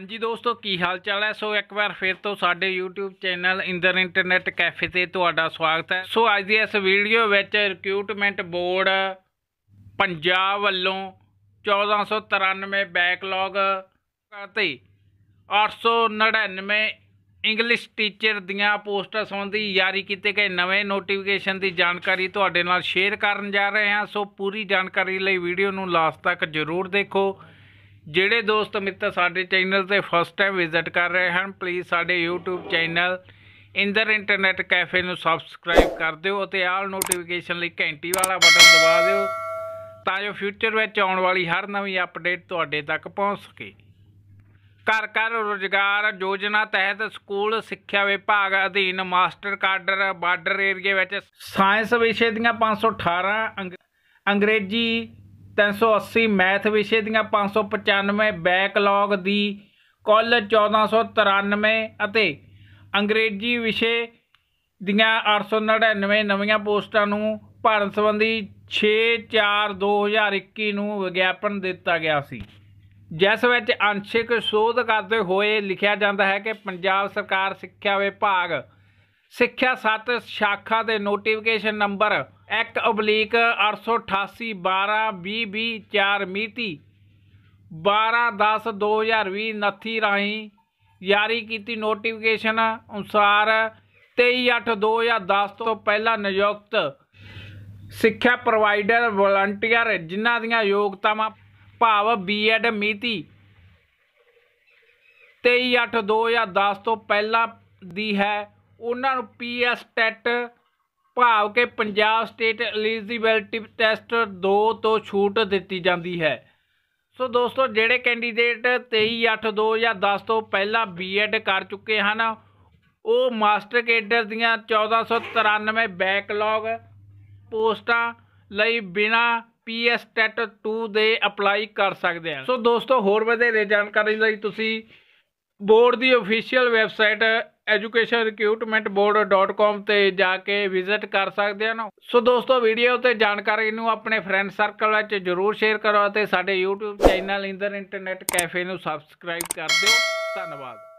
ਹਾਂਜੀ ਦੋਸਤੋ ਕੀ ਹਾਲ ਚਾਲ ਹੈ ਸੋ ਇੱਕ ਵਾਰ ਫਿਰ ਤੋਂ ਸਾਡੇ YouTube channel Inder internet cafe ਤੇ ਤੁਹਾਡਾ ਸਵਾਗਤ ਹੈ ਸੋ ਅੱਜ ਦੀ ਇਸ ਵੀਡੀਓ ਵਿੱਚ ਰਿਕਰੂਟਮੈਂਟ ਬੋਰਡ ਪੰਜਾਬ ਵੱਲੋਂ 1493 ਬੈਕਲੌਗ ਕਰਤੇ 899 ਇੰਗਲਿਸ਼ ਟੀਚਰ ਦੀਆਂ ਪੋਸਟਾਂ ਸੰਬੰਧੀ ਜਾਰੀ ਕੀਤੇ ਗਏ ਨਵੇਂ ਨੋਟੀਫਿਕੇਸ਼ਨ ਦੀ ਜਾਣਕਾਰੀ ਤੁਹਾਡੇ ਨਾਲ ਸ਼ੇਅਰ ਕਰਨ ਜਾ ਰਹੇ ਹਾਂ ਸੋ ਪੂਰੀ ਜਾਣਕਾਰੀ ਲਈ ਵੀਡੀਓ ਨੂੰ ਲਾਸਟ ਤੱਕ ਜ਼ਰੂਰ ਦੇਖੋ ਜਿਹੜੇ ਦੋਸਤ ਮਿੱਤਰ ਸਾਡੇ ਚੈਨਲ ਤੇ ਫਸਟ ਟਾਈਮ ਵਿਜ਼ਿਟ ਕਰ ਰਹੇ ਹਨ ਪਲੀਜ਼ ਸਾਡੇ YouTube channel Inder internet cafe ਨੂੰ ਸਬਸਕ੍ਰਾਈਬ ਕਰ ਦਿਓ ਅਤੇ ਆਲ ਨੋਟੀਫਿਕੇਸ਼ਨ ਲਈ ਘੰਟੀ ਵਾਲਾ ਬਟਨ ਦਬਾ ਦਿਓ ਤਾਂ ਜੋ ਫਿਊਚਰ ਵਿੱਚ ਆਉਣ ਵਾਲੀ ਹਰ ਨਵੀਂ ਅਪਡੇਟ ਤੁਹਾਡੇ ਤੱਕ ਪਹੁੰਚ ਸਕੇ ਘਰ ਘਰ ਰੋਜ਼ਗਾਰ ਯੋਜਨਾ ਤਹਿਤ ਸਕੂਲ ਸਿੱਖਿਆ ਵਿਭਾਗ ਅਧੀਨ ਮਾਸਟਰ ਕਾਡਰ ਬਾਰਡਰ ਏਰੀਆ ਵਿੱਚ ਸਾਇੰਸ ਵਿਸ਼ੇ ਦੀਆਂ 518 ਅੰਗਰੇਜ਼ੀ 380 ਮੈਥ ਵਿਸ਼ੇ ਦੀਆਂ 595 ਬੈਕਲੌਗ ਦੀ ਕੁੱਲ 1493 ਅਤੇ ਅੰਗਰੇਜ਼ੀ ਵਿਸ਼ੇ ਦੀਆਂ 899 ਨਵੀਆਂ ਪੋਸਟਾਂ ਨੂੰ ਭਾਰਤ ਸੰਬੰਧੀ 6/4/2021 ਨੂੰ ਵਿਗਿਆਪਨ ਦਿੱਤਾ ਗਿਆ ਸੀ ਜਿਸ ਵਿੱਚ ਅੰਸ਼ਿਕ ਸੋਧ ਕਰਦੇ ਹੋਏ ਲਿਖਿਆ ਜਾਂਦਾ ਹੈ ਕਿ ਪੰਜਾਬ ਸਰਕਾਰ ਸਿੱਖਿਆ ਵਿਭਾਗ ਸਿੱਖਿਆ ਸੱਤ ਸ਼ਾਖਾ ਦੇ ਨੋਟੀਫਿਕੇਸ਼ਨ ਨੰਬਰ 1/888120204 ਮਿਤੀ 12/10/2020 ਨਥੀ ਰਾਹੀਂ ਜਾਰੀ ਕੀਤੀ ਨੋਟੀਫਿਕੇਸ਼ਨ ਅਨੁਸਾਰ 23/8/2010 ਤੋਂ ਪਹਿਲਾਂ ਨਿਯੁਕਤ ਸਿੱਖਿਆ ਪ੍ਰੋਵਾਈਡਰ ਵਲੰਟੀਅਰ ਜਿਨ੍ਹਾਂ ਦੀਆਂ ਯੋਗਤਾਵਾਂ ਭਾਵ ਬੀਐਡ ਮਿਤੀ 23/8/2010 ਤੋਂ ਪਹਿਲਾਂ ਦੀ ਹੈ ਉਹਨਾਂ ਨੂੰ ਪੀਐਸ ਟੈਟ ਭਾਵ ਕਿ ਪੰਜਾਬ ਸਟੇਟ ਐਲੀਜੀਬਿਲਟੀ ਟੈਸਟ 2 ਤੋਂ ਛੂਟ ਦਿੱਤੀ ਜਾਂਦੀ ਹੈ ਸੋ ਦੋਸਤੋ ਜਿਹੜੇ ਕੈਂਡੀਡੇਟ 23/8/2010 ਤੋਂ ਪਹਿਲਾਂ ਬੀਐਡ ਕਰ ਚੁੱਕੇ ਹਨ ਉਹ ਮਾਸਟਰ ਕੇਡਰ ਦੀਆਂ 1493 ਬੈਕਲੌਗ ਪੋਸਟਾਂ ਲਈ ਬਿਨਾ ਪੀਐਸ ਟੈਟ 2 ਦੇ ਅਪਲਾਈ ਕਰ ਸਕਦੇ ਹਨ ਸੋ ਦੋਸਤੋ ਹੋਰ ਵਧੇਰੇ ਜਾਣਕਾਰੀ ਲਈ ਤੁਸੀਂ ਬੋਰਡ ਦੀ ਅਫੀਸ਼ੀਅਲ ਵੈਬਸਾਈਟ educationrecruitmentboard.com ਤੇ ਜਾ ਕੇ ਵਿਜ਼ਿਟ ਕਰ ਸਕਦੇ ਹੋ ਸੋ ਦੋਸਤੋ ਵੀਡੀਓ ਤੇ ਜਾਣਕਾਰੀ ਨੂੰ ਆਪਣੇ ਫਰੈਂਡ ਸਰਕਲ ਵਿੱਚ ਜਰੂਰ ਸ਼ੇਅਰ ਕਰੋ ਅਤੇ ਸਾਡੇ YouTube channel Inder internet cafe ਨੂੰ ਸਬਸਕ੍ਰਾਈਬ ਕਰ ਦਿਓ ਧੰਨਵਾਦ